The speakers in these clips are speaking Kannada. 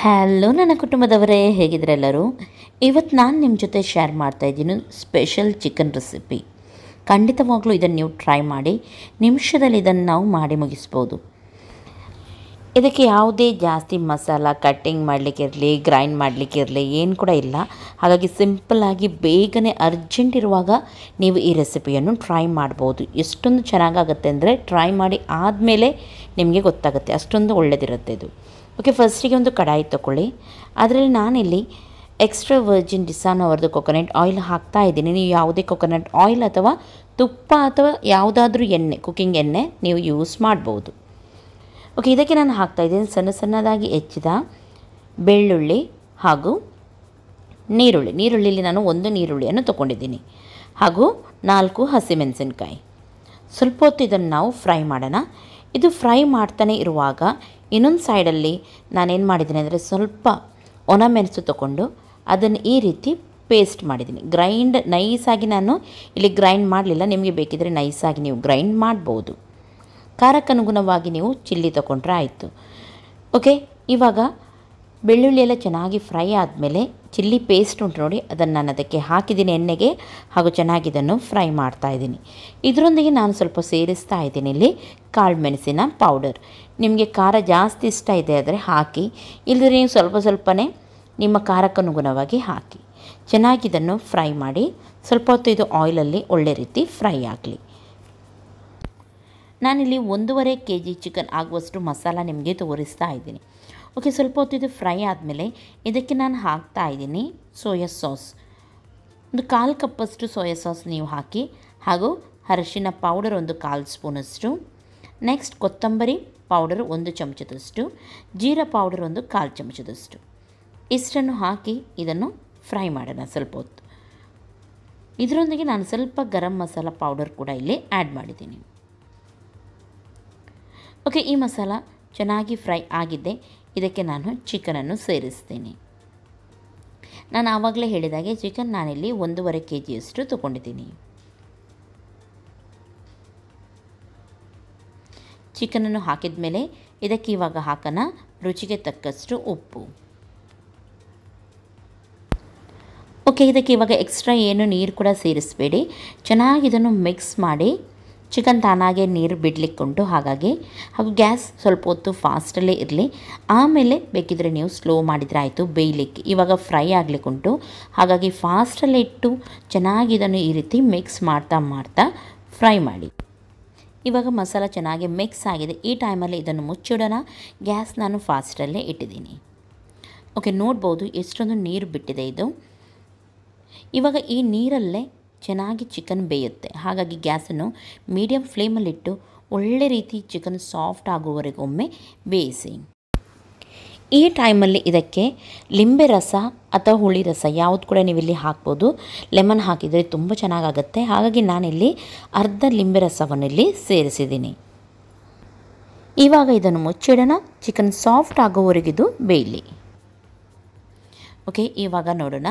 ಹಲೋ ನನ್ನ ಕುಟುಂಬದವರೇ ಹೇಗಿದ್ರೆ ಎಲ್ಲರೂ ಇವತ್ತು ನಾನು ನಿಮ್ಮ ಜೊತೆ ಶೇರ್ ಇದ್ದೀನಿ ಸ್ಪೆಷಲ್ ಚಿಕನ್ ರೆಸಿಪಿ ಖಂಡಿತವಾಗ್ಲೂ ಇದನ್ನು ನೀವು ಟ್ರೈ ಮಾಡಿ ನಿಮಿಷದಲ್ಲಿ ಇದನ್ನು ನಾವು ಮಾಡಿ ಮುಗಿಸ್ಬೋದು ಇದಕ್ಕೆ ಯಾವುದೇ ಜಾಸ್ತಿ ಮಸಾಲ ಕಟ್ಟಿಂಗ್ ಮಾಡಲಿಕ್ಕಿರಲಿ ಗ್ರೈಂಡ್ ಮಾಡಲಿಕ್ಕಿರಲಿ ಏನು ಕೂಡ ಇಲ್ಲ ಹಾಗಾಗಿ ಸಿಂಪಲ್ಲಾಗಿ ಬೇಗನೆ ಅರ್ಜೆಂಟ್ ಇರುವಾಗ ನೀವು ಈ ರೆಸಿಪಿಯನ್ನು ಟ್ರೈ ಮಾಡ್ಬೋದು ಎಷ್ಟೊಂದು ಚೆನ್ನಾಗಾಗತ್ತೆ ಅಂದರೆ ಟ್ರೈ ಮಾಡಿ ಆದಮೇಲೆ ನಿಮಗೆ ಗೊತ್ತಾಗುತ್ತೆ ಅಷ್ಟೊಂದು ಒಳ್ಳೆಯದಿರುತ್ತೆ ಇದು ಓಕೆ ಫಸ್ಟಿಗೆ ಒಂದು ಕಡಾಯಿ ತೊಗೊಳ್ಳಿ ಅದರಲ್ಲಿ ನಾನಿಲ್ಲಿ ಎಕ್ಸ್ಟ್ರಾ ವರ್ಜಿನ್ ಡಿಸಾನ್ ಅವರದ್ದು ಕೊಕೊನಟ್ ಆಯಿಲ್ ಹಾಕ್ತಾ ಇದ್ದೀನಿ ನೀವು ಯಾವುದೇ ಕೊಕೊನಟ್ ಆಯಿಲ್ ಅಥವಾ ತುಪ್ಪ ಅಥವಾ ಯಾವುದಾದ್ರೂ ಎಣ್ಣೆ ಕುಕ್ಕಿಂಗ್ ಎಣ್ಣೆ ನೀವು ಯೂಸ್ ಮಾಡ್ಬೋದು ಓಕೆ ಇದಕ್ಕೆ ನಾನು ಇದ್ದೀನಿ ಸಣ್ಣ ಸಣ್ಣದಾಗಿ ಹೆಚ್ಚಿದ ಬೆಳ್ಳುಳ್ಳಿ ಹಾಗೂ ನೀರುಳ್ಳಿ ನೀರುಳ್ಳಿಲಿ ನಾನು ಒಂದು ನೀರುಳ್ಳಿಯನ್ನು ತೊಗೊಂಡಿದ್ದೀನಿ ಹಾಗೂ ನಾಲ್ಕು ಹಸಿಮೆಣಸಿನ್ಕಾಯಿ ಸ್ವಲ್ಪ ಹೊತ್ತು ಇದನ್ನು ನಾವು ಫ್ರೈ ಮಾಡೋಣ ಇದು ಫ್ರೈ ಮಾಡ್ತಾನೆ ಇರುವಾಗ ಇನ್ನೊಂದು ಸೈಡಲ್ಲಿ ನಾನೇನು ಮಾಡಿದ್ದೀನಿ ಅಂದರೆ ಸ್ವಲ್ಪ ಒಣ ಮೆಣಸು ತಗೊಂಡು ಅದನ್ನು ಈ ರೀತಿ ಪೇಸ್ಟ್ ಮಾಡಿದ್ದೀನಿ ಗ್ರೈಂಡ್ ನೈಸಾಗಿ ನಾನು ಇಲ್ಲಿ ಗ್ರೈಂಡ್ ಮಾಡಲಿಲ್ಲ ನಿಮಗೆ ಬೇಕಿದ್ದರೆ ನೈಸಾಗಿ ನೀವು ಗ್ರೈಂಡ್ ಮಾಡ್ಬೋದು ಖಾರಕ್ಕನುಗುಣವಾಗಿ ನೀವು ಚಿಲ್ಲಿ ತಗೊಂಡ್ರೆ ಆಯಿತು ಓಕೆ ಇವಾಗ ಬೆಳ್ಳುಳ್ಳಿ ಎಲ್ಲ ಚೆನ್ನಾಗಿ ಫ್ರೈ ಆದಮೇಲೆ ಚಿಲ್ಲಿ ಪೇಸ್ಟ್ ಉಂಟು ನೋಡಿ ಅದನ್ನು ನಾನು ಅದಕ್ಕೆ ಹಾಕಿದ್ದೀನಿ ಎಣ್ಣೆಗೆ ಹಾಗೂ ಚೆನ್ನಾಗಿ ಇದನ್ನು ಫ್ರೈ ಮಾಡ್ತಾ ಇದ್ದೀನಿ ಇದರೊಂದಿಗೆ ನಾನು ಸ್ವಲ್ಪ ಸೇರಿಸ್ತಾ ಇದ್ದೀನಿ ಇಲ್ಲಿ ಕಾಳು ಮೆಣಸಿನ ಪೌಡರ್ ನಿಮಗೆ ಖಾರ ಜಾಸ್ತಿ ಇಷ್ಟ ಇದೆ ಆದರೆ ಹಾಕಿ ಇಲ್ಲದ್ರೆ ನೀವು ಸ್ವಲ್ಪ ಸ್ವಲ್ಪನೇ ನಿಮ್ಮ ಖಾರಕ್ಕನುಗುಣವಾಗಿ ಹಾಕಿ ಚೆನ್ನಾಗಿ ಇದನ್ನು ಫ್ರೈ ಮಾಡಿ ಸ್ವಲ್ಪ ಹೊತ್ತು ಇದು ಆಯಿಲಲ್ಲಿ ಒಳ್ಳೆ ರೀತಿ ಫ್ರೈ ಆಗಲಿ ನಾನಿಲ್ಲಿ ಒಂದೂವರೆ ಕೆ ಜಿ ಚಿಕನ್ ಆಗುವಷ್ಟು ಮಸಾಲ ನಿಮಗೆ ತೋರಿಸ್ತಾ ಇದ್ದೀನಿ ಓಕೆ ಸ್ವಲ್ಪ ಹೊತ್ತು ಇದು ಫ್ರೈ ಆದಮೇಲೆ ಇದಕ್ಕೆ ನಾನು ಹಾಕ್ತಾ ಇದ್ದೀನಿ ಸೋಯಾ ಸಾಸ್ ಒಂದು ಕಾಲು ಕಪ್ಪಷ್ಟು ಸೋಯಾ ಸಾಸ್ ನೀವು ಹಾಕಿ ಹಾಗೂ ಅರಶಿನ ಪೌಡರ್ ಒಂದು ಕಾಲು ಸ್ಪೂನಷ್ಟು ನೆಕ್ಸ್ಟ್ ಕೊತ್ತಂಬರಿ ಪೌಡರ್ ಒಂದು ಚಮಚದಷ್ಟು ಜೀರಾ ಪೌಡರ್ ಒಂದು ಕಾಲು ಚಮಚದಷ್ಟು ಇಷ್ಟನ್ನು ಹಾಕಿ ಇದನ್ನು ಫ್ರೈ ಮಾಡೋಣ ಸ್ವಲ್ಪ ಹೊತ್ತು ಇದರೊಂದಿಗೆ ನಾನು ಸ್ವಲ್ಪ ಗರಂ ಮಸಾಲ ಪೌಡರ್ ಕೂಡ ಇಲ್ಲಿ ಆ್ಯಡ್ ಮಾಡಿದ್ದೀನಿ ಓಕೆ ಈ ಮಸಾಲ ಚೆನ್ನಾಗಿ ಫ್ರೈ ಆಗಿದೆ ಇದಕ್ಕೆ ನಾನು ಚಿಕನನ್ನು ಸೇರಿಸ್ತೀನಿ ನಾನು ಆವಾಗಲೇ ಹೇಳಿದಾಗೆ ಚಿಕನ್ ನಾನಿಲ್ಲಿ ಒಂದೂವರೆ ಕೆ ಜಿಯಷ್ಟು ತೊಗೊಂಡಿದ್ದೀನಿ ಚಿಕನನ್ನು ಹಾಕಿದ ಮೇಲೆ ಇದಕ್ಕೆ ಇವಾಗ ಹಾಕೋಣ ರುಚಿಗೆ ತಕ್ಕಷ್ಟು ಉಪ್ಪು ಓಕೆ ಇದಕ್ಕೆ ಇವಾಗ ಎಕ್ಸ್ಟ್ರಾ ಏನು ನೀರು ಕೂಡ ಸೇರಿಸಬೇಡಿ ಚೆನ್ನಾಗಿ ಇದನ್ನು ಮಿಕ್ಸ್ ಮಾಡಿ ಚಿಕನ್ ತಾನಾಗೆ ನೀರು ಬಿಡಲಿಕ್ಕುಂಟು ಹಾಗಾಗಿ ಹಾಗೂ ಗ್ಯಾಸ್ ಸ್ವಲ್ಪ ಹೊತ್ತು ಫಾಸ್ಟಲ್ಲೇ ಇರಲಿ ಆಮೇಲೆ ಬೇಕಿದ್ರೆ ನೀವು ಸ್ಲೋ ಮಾಡಿದರೆ ಆಯಿತು ಬೇಯಲಿಕ್ಕೆ ಇವಾಗ ಫ್ರೈ ಆಗಲಿಕ್ಕುಂಟು ಹಾಗಾಗಿ ಫಾಸ್ಟಲ್ಲೇ ಇಟ್ಟು ಚೆನ್ನಾಗಿ ಇದನ್ನು ಈ ರೀತಿ ಮಿಕ್ಸ್ ಮಾಡ್ತಾ ಮಾಡ್ತಾ ಫ್ರೈ ಮಾಡಿ ಇವಾಗ ಮಸಾಲ ಚೆನ್ನಾಗಿ ಮಿಕ್ಸ್ ಆಗಿದೆ ಈ ಟೈಮಲ್ಲಿ ಇದನ್ನು ಮುಚ್ಚಿಡೋಣ ಗ್ಯಾಸ್ ನಾನು ಫಾಸ್ಟಲ್ಲೇ ಇಟ್ಟಿದ್ದೀನಿ ಓಕೆ ನೋಡ್ಬೋದು ಎಷ್ಟೊಂದು ನೀರು ಬಿಟ್ಟಿದೆ ಇದು ಇವಾಗ ಈ ನೀರಲ್ಲೇ ಚೆನ್ನಾಗಿ ಚಿಕನ್ ಬೇಯುತ್ತೆ ಹಾಗಾಗಿ ಗ್ಯಾಸನ್ನು ಮೀಡಿಯಮ್ ಫ್ಲೇಮಲ್ಲಿಟ್ಟು ಒಳ್ಳೆ ರೀತಿ ಚಿಕನ್ ಸಾಫ್ಟ್ ಆಗುವವರೆಗೊಮ್ಮೆ ಬೇಯಿಸಿ ಈ ಟೈಮಲ್ಲಿ ಇದಕ್ಕೆ ಲಿಂಬೆ ರಸ ಅಥವಾ ಹುಳಿ ರಸ ಯಾವುದು ಕೂಡ ನೀವಿಲ್ಲಿ ಹಾಕ್ಬೋದು ಲೆಮನ್ ಹಾಕಿದರೆ ತುಂಬ ಚೆನ್ನಾಗಾಗುತ್ತೆ ಹಾಗಾಗಿ ನಾನಿಲ್ಲಿ ಅರ್ಧ ಲಿಂಬೆ ರಸವನ್ನು ಇಲ್ಲಿ ಸೇರಿಸಿದ್ದೀನಿ ಇವಾಗ ಇದನ್ನು ಮುಚ್ಚಿಡೋಣ ಚಿಕನ್ ಸಾಫ್ಟ್ ಆಗೋವರೆಗಿದು ಬೇಯಲಿ ಓಕೆ ಇವಾಗ ನೋಡೋಣ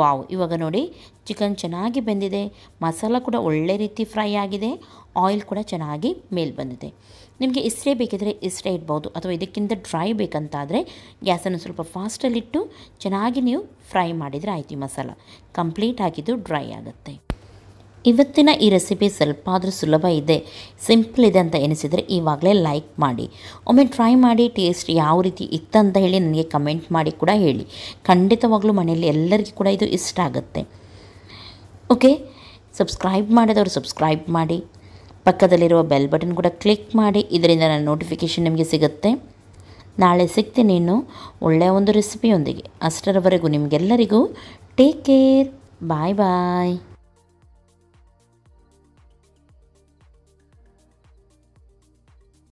ವಾವ್ ಇವಾಗ ನೋಡಿ ಚಿಕನ್ ಚೆನ್ನಾಗಿ ಬೆಂದಿದೆ ಮಸಾಲ ಕೂಡ ಒಳ್ಳೆ ರೀತಿ ಫ್ರೈ ಆಗಿದೆ ಆಯಿಲ್ ಕೂಡ ಚೆನ್ನಾಗಿ ಮೇಲೆ ಬಂದಿದೆ ನಿಮಗೆ ಇಸ್ರೇ ಬೇಕಿದ್ರೆ ಇಷ್ಟೇ ಇಡ್ಬೋದು ಅಥವಾ ಇದಕ್ಕಿಂತ ಡ್ರೈ ಬೇಕಂತಾದರೆ ಗ್ಯಾಸನ್ನು ಸ್ವಲ್ಪ ಫಾಸ್ಟಲ್ಲಿಟ್ಟು ಚೆನ್ನಾಗಿ ನೀವು ಫ್ರೈ ಮಾಡಿದರೆ ಆಯಿತು ಮಸಾಲ ಕಂಪ್ಲೀಟ್ ಆಗಿದ್ದು ಡ್ರೈ ಆಗುತ್ತೆ ಇವತ್ತಿನ ಈ ರೆಸಿಪಿ ಸ್ವಲ್ಪ ಆದರೂ ಸುಲಭ ಇದೆ ಸಿಂಪಲ್ ಇದೆ ಅಂತ ಎನಿಸಿದರೆ ಇವಾಗಲೇ ಲೈಕ್ ಮಾಡಿ ಒಮ್ಮೆ ಟ್ರೈ ಮಾಡಿ ಟೇಸ್ಟ್ ಯಾವ ರೀತಿ ಇತ್ತಂತ ಹೇಳಿ ನನಗೆ ಕಮೆಂಟ್ ಮಾಡಿ ಕೂಡ ಹೇಳಿ ಖಂಡಿತವಾಗಲೂ ಮನೆಯಲ್ಲಿ ಎಲ್ಲರಿಗೂ ಕೂಡ ಇದು ಇಷ್ಟ ಆಗುತ್ತೆ ಓಕೆ ಸಬ್ಸ್ಕ್ರೈಬ್ ಮಾಡಿದವರು ಸಬ್ಸ್ಕ್ರೈಬ್ ಮಾಡಿ ಪಕ್ಕದಲ್ಲಿರುವ ಬೆಲ್ ಬಟನ್ ಕೂಡ ಕ್ಲಿಕ್ ಮಾಡಿ ಇದರಿಂದ ನನ್ನ ನೋಟಿಫಿಕೇಷನ್ ನಿಮಗೆ ಸಿಗುತ್ತೆ ನಾಳೆ ಸಿಗ್ತೀನಿ ಇನ್ನು ಒಳ್ಳೆಯ ಒಂದು ರೆಸಿಪಿಯೊಂದಿಗೆ ಅಷ್ಟರವರೆಗೂ ನಿಮಗೆಲ್ಲರಿಗೂ ಟೇಕ್ ಕೇರ್ ಬಾಯ್ ಬಾಯ್